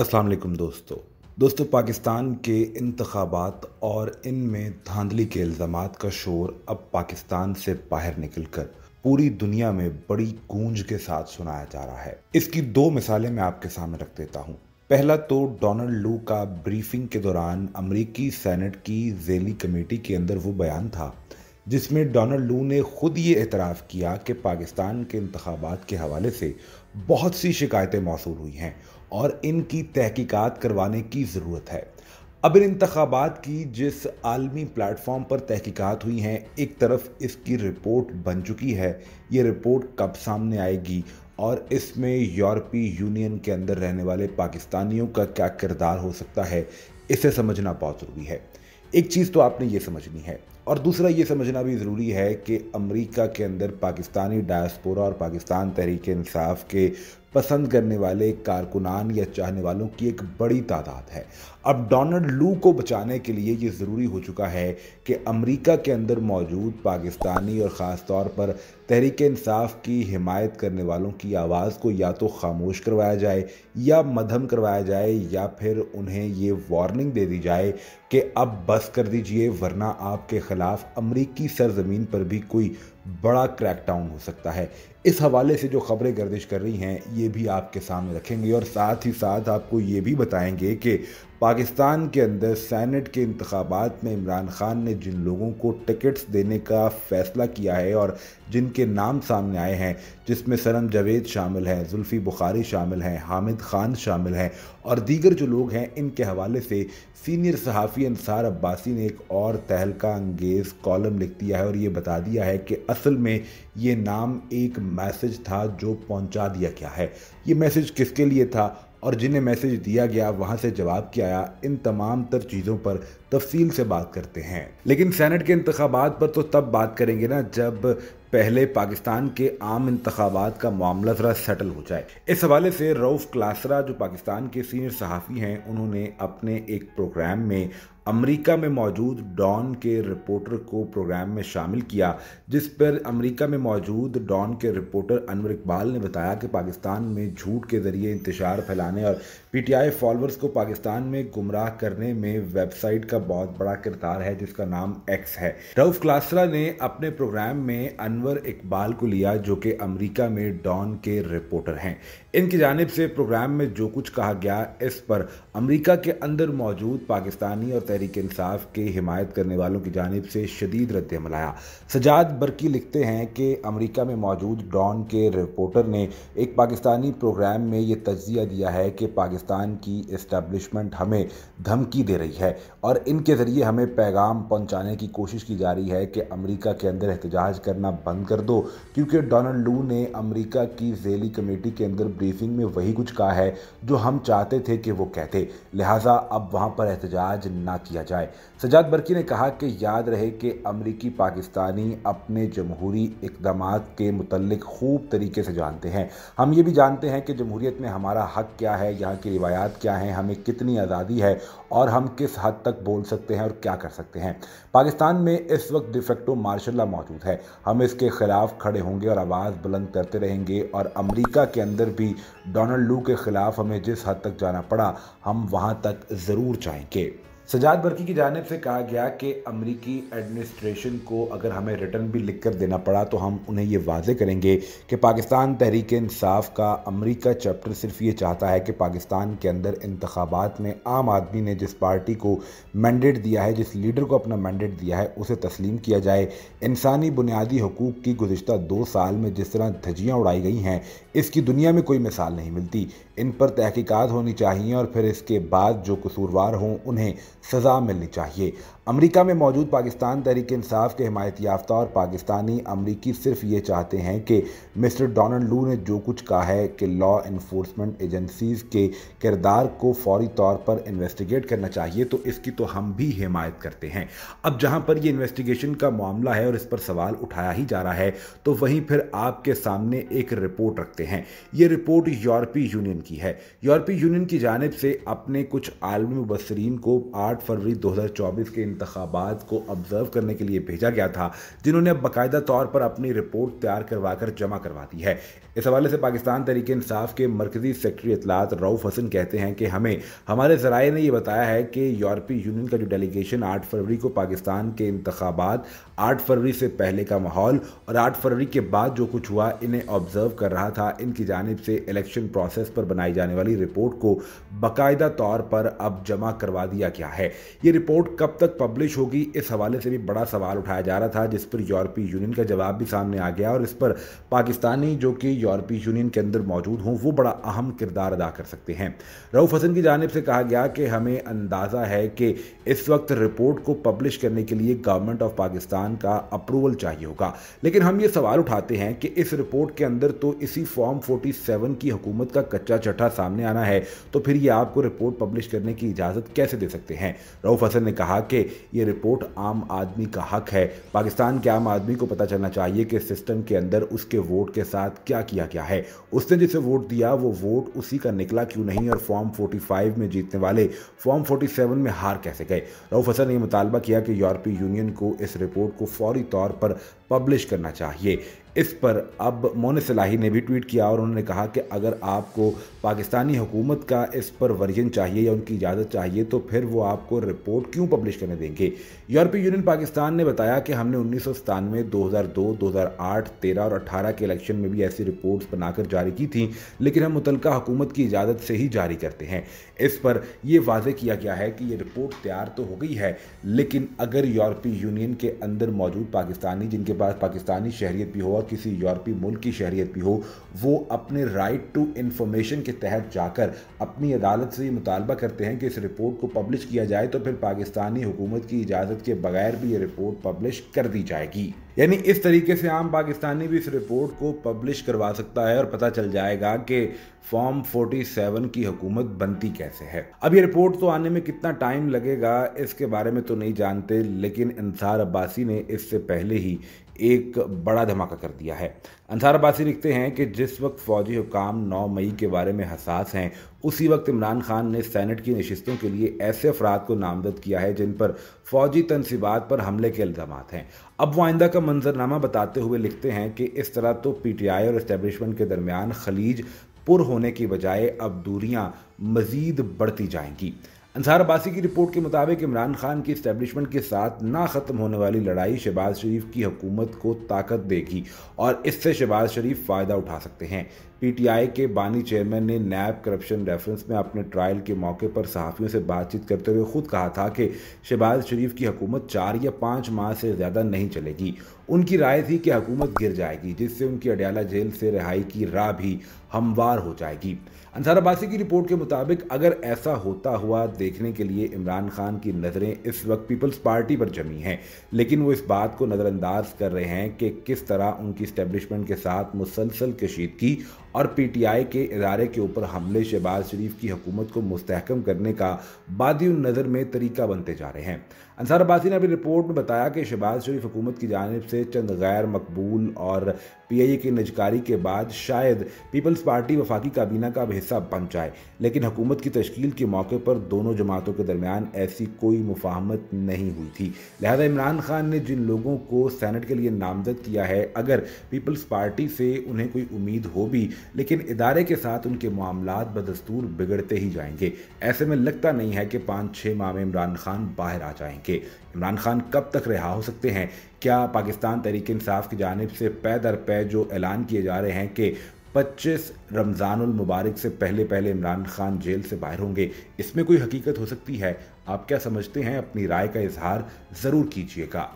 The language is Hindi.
अस्सलाम वालेकुम दोस्तों दोस्तों पाकिस्तान के इंतबात और इनमें धांधली के इल्ज़ाम का शोर अब पाकिस्तान से बाहर निकल कर पूरी दुनिया में बड़ी गूंज के साथ सुनाया जा रहा है इसकी दो मिसालें मैं आपके सामने रख देता हूँ पहला तो डोनाल्ड लू का ब्रीफिंग के दौरान अमरीकी सेनेट की जेली कमेटी के अंदर वो बयान था जिसमें डोनाल्ड लू ने खुद ये एतराफ़ किया कि पाकिस्तान के इंतबात के हवाले से बहुत सी शिकायतें मौसू हुई हैं और इनकी तहकीकात करवाने की ज़रूरत है अब इन इंतबात की जिस आलमी प्लेटफॉर्म पर तहकीकात हुई हैं एक तरफ इसकी रिपोर्ट बन चुकी है ये रिपोर्ट कब सामने आएगी और इसमें यूरोपीय यूनियन के अंदर रहने वाले पाकिस्तानियों का क्या किरदार हो सकता है इसे समझना बहुत ज़रूरी है एक चीज़ तो आपने ये समझनी है और दूसरा ये समझना भी ज़रूरी है कि अमेरिका के अंदर पाकिस्तानी डायस्पोरा और पाकिस्तान तहरीक इंसाफ के पसंद करने वाले कारकुनान या चाहने वालों की एक बड़ी तादाद है अब डोनाल्ड लू को बचाने के लिए ये ज़रूरी हो चुका है कि अमेरिका के अंदर मौजूद पाकिस्तानी और ख़ास तौर पर तहरीक इंसाफ की हिमायत करने वालों की आवाज़ को या तो खामोश करवाया जाए या मधम करवाया जाए या फिर उन्हें ये वार्निंग दे दी जाए कि अब बस कर दीजिए वरना आपके ख़िलाफ़ अमरीकी सरजमीन पर भी कोई बड़ा क्रैकडाउन हो सकता है इस हवाले से जो खबरें गर्दिश कर रही हैं ये भी आपके सामने रखेंगे और साथ ही साथ आपको ये भी बताएंगे कि पाकिस्तान के अंदर सैनट के इंतबात में इमरान खान ने जिन लोगों को टिकट्स देने का फैसला किया है और जिनके नाम सामने आए हैं जिसमें सरम जावेद शामिल हैं जुल्फ़ी बुखारी शामिल हैं हामिद खान शामिल हैं और दीगर जो लोग हैं इनके हवाले से सीनियर सहाफ़ी अनसार अब्बासी ने एक और तहलका अंगेज़ कॉलम लिख दिया है और ये बता दिया है कि असल में ये नाम एक मैसेज था जो पहुंचा दिया गया है ये मैसेज किसके लिए था और जिन्हें मैसेज दिया गया वहां से जवाब किया आया इन तमाम तर चीज़ों पर तफसील से बात करते हैं लेकिन सेनेट के इंतबात पर तो तब बात करेंगे ना जब पहले पाकिस्तान के आम इंतबात का मामला ज़रा सेटल हो जाए इस हवाले से रऊफ़ क्लासरा जो पाकिस्तान के सीनियर सहाफ़ी हैं उन्होंने अपने एक प्रोग्राम में अमेरिका में मौजूद डॉन के रिपोर्टर को प्रोग्राम में शामिल किया जिस पर अमेरिका में मौजूद डॉन के रिपोर्टर अनवर इकबाल ने बताया कि पाकिस्तान में झूठ के ज़रिए इंतजार फैलाने और पीटीआई फॉलोअर्स को पाकिस्तान में गुमराह करने में वेबसाइट का बहुत बड़ा किरदार है जिसका नाम एक्स है रऊफ क्लासरा ने अपने प्रोग्राम में अनवर इकबाल को लिया जो कि अमरीका में डॉन के रिपोर्टर हैं इनकी जानब से प्रोग्राम में जो कुछ कहा गया इस पर अमरीका के अंदर मौजूद पाकिस्तानी और तहरीक इंसाफ के हिमायत करने वालों की जानब से शदीद रद्द आया सजाद बरकी लिखते हैं कि अमरीका में मौजूद डॉन के रिपोर्टर ने एक पाकिस्तानी प्रोग्राम में ये तजिया दिया है कि पाकिस्तान की इस्टबलिशमेंट हमें धमकी दे रही है और इनके ज़रिए हमें पैगाम पहुँचाने की कोशिश की जा रही है कि अमरीका के अंदर एहतजाज करना बंद कर दो क्योंकि डोनल्ड लू ने अमरीका की जेली कमेटी के अंदर ब्रीफिंग में वही कुछ कहा है जो हम चाहते थे कि वो कहते लिहाजा अब वहाँ पर एहतजाज ना किया जाए सजाद बरकी ने कहा कि याद रहे कि अमरीकी पाकिस्तानी अपने जमहूरी इकदाम के मुतल खूब तरीके से जानते हैं हम ये भी जानते हैं कि जमहूरीत में हमारा हक क्या है यहाँ की रिवायात क्या हैं हमें कितनी आज़ादी है और हम किस हद तक बोल सकते हैं और क्या कर सकते हैं पाकिस्तान में इस वक्त डिफेक्टो मार्शल ला मौजूद है हम इसके खिलाफ खड़े होंगे और आवाज़ बुलंद करते रहेंगे और अमेरिका के अंदर भी भी डोनाल्ड लू के खिलाफ हमें जिस हद तक जाना पड़ा हम वहां तक ज़रूर जाएंगे सजाद बरकी की जानब से कहा गया कि अमरीकी एडमिनिस्ट्रेशन को अगर हमें रिटर्न भी लिख कर देना पड़ा तो हम उन्हें ये वाजे करेंगे कि पाकिस्तान तहरीक इंसाफ का अमरीका चैप्टर सिर्फ ये चाहता है कि पाकिस्तान के अंदर इंतबात में आम आदमी ने जिस पार्टी को मैंडेट दिया है जिस लीडर को अपना मैंडेट दिया है उसे तस्लीम किया जाए इंसानी बुनियादी हकूक़ की गुज्त दो साल में जिस तरह धजियाँ उड़ाई गई हैं इसकी दुनिया में कोई मिसाल नहीं मिलती इन पर तहकीकात होनी चाहिए और फिर इसके बाद जो कसूरवार हों उन्हें सज़ा मिलनी चाहिए अमेरिका में मौजूद पाकिस्तान तहरीक इंसाफ के हमायत याफ्ता और पाकिस्तानी अमरीकी सिर्फ ये चाहते हैं कि मिस्टर डोनल्ड लू ने जो कुछ कहा है कि लॉ इन्फोर्समेंट एजेंसीज के किरदार को फौरी तौर पर इन्वेस्टिगेट करना चाहिए तो इसकी तो हम भी हिमायत करते हैं अब जहाँ पर यह इन्वेस्टिगेशन का मामला है और इस पर सवाल उठाया ही जा रहा है तो वहीं फिर आपके सामने एक रिपोर्ट रखते हैं ये रिपोर्ट यूरोपीय यूनियन की है यूरोपीय यूनियन की जानब से अपने कुछ आलमी मुबसरीन को 8 फरवरी 2024 के इंतबात को ऑब्ज़र्व करने के लिए भेजा गया था जिन्होंने अब बाकायदा तौर पर अपनी रिपोर्ट तैयार करवा कर जमा करवा दी है इस हवाले से पाकिस्तान तरीके इंसाफ के मरकजी सेक्रटरी इतलात रऊफ़ हसन कहते हैं कि हमें हमारे ज़राए ने यह बताया है कि यूरोपीय यूनियन का जो डेलीगेशन आठ फरवरी को पाकिस्तान के इंतबात आठ फरवरी से पहले का माहौल और आठ फरवरी के बाद जो कुछ हुआ इन्हें ऑब्ज़र्व कर रहा था इनकी जानब से इलेक्शन प्रोसेस पर बनाई जाने वाली रिपोर्ट को बाकायदा तौर पर अब जमा करवा दिया गया है ये रिपोर्ट कब तक पब्लिश होगी इस हवाले से भी बड़ा सवाल उठाया जा रहा था जिस पर यूरोपीय यूनियन का जवाब भी सामने आ गया और इस पर पाकिस्तानी जो कि यूरोपीय यूनियन के अंदर मौजूद हों वो बड़ा अहम किरदार अदा कर सकते हैं रऊफ हसन की जानब से कहा गया कि हमें अंदाज़ा है कि इस वक्त रिपोर्ट को पब्लिश करने के लिए गवर्नमेंट ऑफ पाकिस्तान का अप्रूवल चाहिए होगा लेकिन हम ये सवाल उठाते हैं कि इस रिपोर्ट के अंदर तो इसी फॉर्म 47 की हुकूमत का कच्चा चट्ठा सामने आना है तो फिर ये आपको रिपोर्ट पब्लिश करने की इजाज़त कैसे दे सकते हैं रऊफ हसन ने कहा कि ये रिपोर्ट आम आदमी का हक है पाकिस्तान के आम आदमी को पता चलना चाहिए कि सिस्टम के अंदर उसके वोट के साथ क्या किया गया है उसने जिसे वोट दिया वो वोट उसी का निकला क्यों नहीं और फॉर्म फोर्टी में जीतने वाले फॉर्म फोर्टी में हार कैसे गए रऊफ हसन ने मुतालबा किया कि यूरोपीय यूनियन को इस रिपोर्ट को फौरी तौर पर पब्लिश करना चाहिए इस पर अब मोन सलाही ने भी ट्वीट किया और उन्होंने कहा कि अगर आपको पाकिस्तानी हुकूमत का इस पर वर्जन चाहिए या उनकी इजाज़त चाहिए तो फिर वो आपको रिपोर्ट क्यों पब्लिश करने देंगे यूरोपीय यूनियन पाकिस्तान ने बताया कि हमने उन्नीस सौ सतानवे दो हज़ार दो दो हज़ार आठ तेरह और अठारह के इलेक्शन में भी ऐसी रिपोर्ट्स बनाकर जारी की थी लेकिन हम मुतल हुकूमत की इजाज़त से ही जारी करते हैं इस पर यह वाजे किया गया है कि ये रिपोर्ट तैयार तो हो गई है लेकिन अगर यूरोपीय यूनियन के अंदर मौजूद पाकिस्तानी जिनके पास पाकिस्तानी शहरीत भी हो और किसी यूरोपीय मुल्क की शहरीत भी हो वो अपने राइट टू इन्फॉर्मेशन के तहत जाकर अपनी अदालत से ये मुतालबा करते हैं कि इस रिपोर्ट को पब्लिश किया जाए तो फिर पाकिस्तानी हुकूमत की इजाज़त के बगैर भी ये रिपोर्ट पब्लिश कर दी जाएगी यानी इस तरीके से आम पाकिस्तानी भी इस रिपोर्ट को पब्लिश करवा सकता है और पता चल जाएगा कि फॉर्म 47 की हुकूमत बनती कैसे है अब ये रिपोर्ट तो आने में कितना टाइम लगेगा इसके बारे में तो नहीं जानते लेकिन इंसार अब्बासी ने इससे पहले ही एक बड़ा धमाका कर दिया है अंसार अब्बासी लिखते हैं कि जिस वक्त फौजी हुकाम 9 मई के बारे में हसास हैं उसी वक्त इमरान खान ने सैनेट की नशस्तों के लिए ऐसे अफराद को नामजद किया है जिन पर फौजी तनसीबात पर हमले के इल्ज़ाम हैं अब वो आइंदा का मंजरनामा बताते हुए लिखते हैं कि इस तरह तो पी टी आई और इस्टेब्लिशमेंट के दरमियान खलीज पुर होने की बजाय अब दूरियाँ मज़ीद बढ़ती जाएंगी अंसार अब्बासी की रिपोर्ट के मुताबिक इमरान खान की इस्टेब्लिशमेंट के साथ ना ख़त्म होने वाली लड़ाई शहबाज शरीफ की हुकूमत को ताकत देगी और इससे शहबाज शरीफ फ़ायदा उठा सकते हैं पीटीआई के बानी चेयरमैन ने नैब करप्शन रेफरेंस में अपने ट्रायल के मौके पर सहाफ़ियों से बातचीत करते हुए खुद कहा था कि शहबाज शरीफ की हुकूमत चार या पाँच माह से ज़्यादा नहीं चलेगी उनकी राय थी कि हुकूमत गिर जाएगी जिससे उनकी अडयाला जेल से रिहाई की राह भी हमवार हो जाएगी अंसार की रिपोर्ट के मुताबिक अगर ऐसा होता हुआ देखने के लिए इमरान खान की नज़रें इस वक्त पीपल्स पार्टी पर जमी हैं लेकिन वो इस बात को नज़रअंदाज कर रहे हैं कि किस तरह उनकी स्टैब्लिशमेंट के साथ मुसलसल कशीदगी और पीटीआई के इदारे के ऊपर हमले शहबाज शरीफ की हुकूमत को मुस्तकम करने का बाद नज़र में तरीका बनते जा रहे हैं अंसार अब्बासी ने अपनी रिपोर्ट में बताया कि शहबाज शरीफ हुकूमत की जानब से चंद गैर मकबूल और पी आई ए की निजकारी के बाद शायद पीपल्स पार्टी वफाकी काबीना का अब हिस्सा बन जाए लेकिन हुकूमत की तश्कील के मौके पर दोनों जमातों के दरमियान ऐसी कोई मुफाहमत नहीं हुई थी लिहाजा इमरान खान ने जिन लोगों को सैनट के लिए नामजद किया है अगर पीपल्स पार्टी से उन्हें कोई उम्मीद हो भी लेकिन इदारे के साथ उनके मामला बदस्तूर बिगड़ते ही जाएंगे ऐसे में लगता नहीं है कि पाँच छः माह में इमरान खान बाहर आ जाएंगे कि इमरान खान कब तक रिहा हो सकते हैं क्या पाकिस्तान तहरीक इंसाफ की जानब से पै दर पै जो ऐलान किए जा रहे हैं कि 25 रमज़ानुल मुबारक से पहले पहले इमरान खान जेल से बाहर होंगे इसमें कोई हकीकत हो सकती है आप क्या समझते हैं अपनी राय का इजहार ज़रूर कीजिएगा